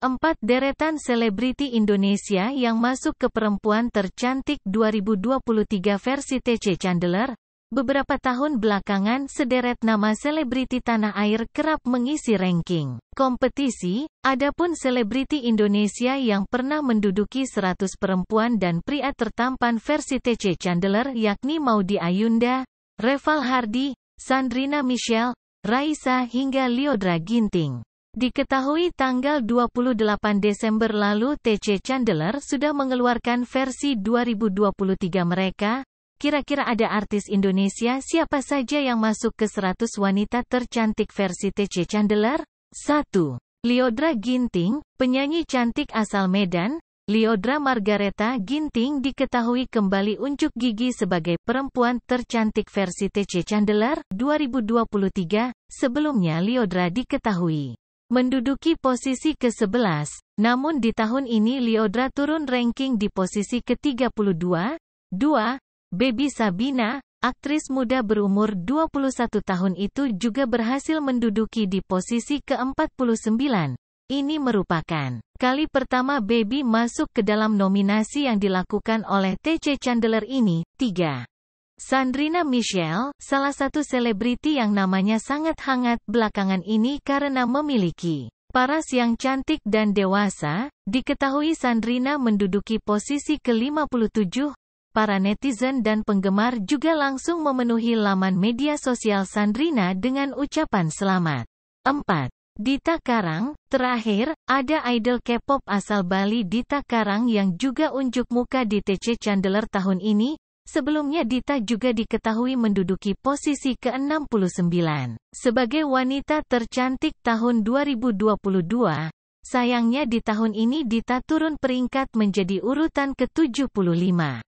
Empat deretan selebriti Indonesia yang masuk ke Perempuan Tercantik 2023 versi TC Chandler, beberapa tahun belakangan sederet nama selebriti tanah air kerap mengisi ranking kompetisi, adapun selebriti Indonesia yang pernah menduduki 100 perempuan dan pria tertampan versi TC Chandler yakni Maudi Ayunda, Reval Hardy, Sandrina Michelle, Raisa hingga Liodra Ginting. Diketahui tanggal 28 Desember lalu TC Chandler sudah mengeluarkan versi 2023 mereka. Kira-kira ada artis Indonesia siapa saja yang masuk ke 100 wanita tercantik versi TC Chandler? 1. Liodra Ginting, penyanyi cantik asal Medan, Liodra Margareta Ginting diketahui kembali unjuk gigi sebagai perempuan tercantik versi TC Chandler 2023, sebelumnya Liodra diketahui Menduduki posisi ke-11, namun di tahun ini Liodra turun ranking di posisi ke-32, 2, Baby Sabina, aktris muda berumur 21 tahun itu juga berhasil menduduki di posisi ke-49. Ini merupakan kali pertama Baby masuk ke dalam nominasi yang dilakukan oleh TC Chandler ini, 3. Sandrina Michelle, salah satu selebriti yang namanya sangat hangat belakangan ini karena memiliki paras yang cantik dan dewasa, diketahui Sandrina menduduki posisi ke-57. Para netizen dan penggemar juga langsung memenuhi laman media sosial Sandrina dengan ucapan selamat. 4. Dita Karang, terakhir, ada idol K-pop asal Bali Dita Karang yang juga unjuk muka di TC Chandler tahun ini, Sebelumnya Dita juga diketahui menduduki posisi ke-69 sebagai wanita tercantik tahun 2022. Sayangnya di tahun ini Dita turun peringkat menjadi urutan ke-75.